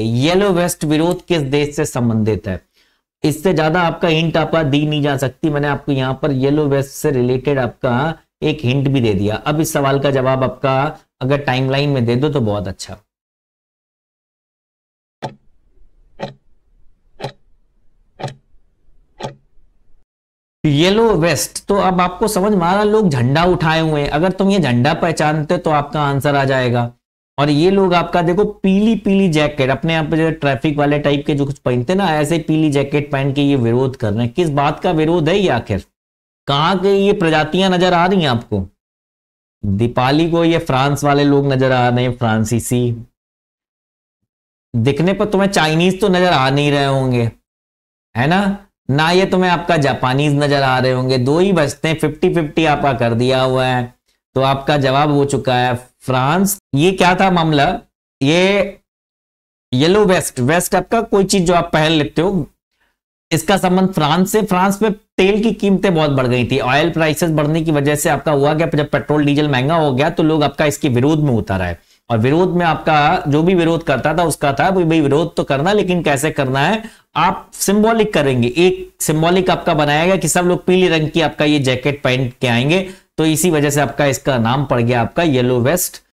yellow vest विरोध किस देश से संबंधित है इससे ज्यादा आपका हिंट आपका दी नहीं जा सकती मैंने आपको यहां पर येलो वेस्ट से रिलेटेड आपका एक हिंट भी दे दिया अब इस सवाल का जवाब आपका अगर टाइमलाइन में दे दो तो बहुत अच्छा येलो वेस्ट तो अब आपको समझ मारा लोग झंडा उठाए हुए अगर तुम ये झंडा पहचानते तो आपका आंसर आ जाएगा और ये लोग आपका देखो पीली पीली जैकेट अपने आप जो ट्रैफिक वाले टाइप के जो कुछ पहनते ना ऐसे पीली जैकेट पहन के ये विरोध कर रहे हैं किस बात का विरोध है ये आखिर कहाँ के ये प्रजातियां नजर आ रही हैं आपको दीपाली को ये फ्रांस वाले लोग नजर आ रहे हैं फ्रांसीसी दिखने पर तुम्हें चाइनीज तो नजर आ नहीं रहे होंगे है ना ना ये तुम्हें आपका जापानीज नजर आ रहे होंगे दो ही बचते हैं फिफ्टी फिफ्टी आपका कर दिया हुआ है तो आपका जवाब हो चुका है फ्रांस ये क्या था मामला ये येलो वेस्ट वेस्ट आपका कोई चीज जो आप पहन लेते हो इसका संबंध फ्रांस से फ्रांस में तेल की कीमतें बहुत बढ़ गई थी ऑयल प्राइसेस बढ़ने की वजह से आपका हुआ गया जब पेट्रोल डीजल महंगा हो गया तो लोग आपका इसके विरोध में उतर आए और विरोध में आपका जो भी विरोध करता था उसका था भाई विरोध तो करना लेकिन कैसे करना है आप सिंबॉलिक करेंगे एक सिंबॉलिक आपका बनाया गया कि सब लोग पीले रंग की आपका ये जैकेट पहन के आएंगे तो इसी वजह से आपका इसका नाम पड़ गया आपका येलो वेस्ट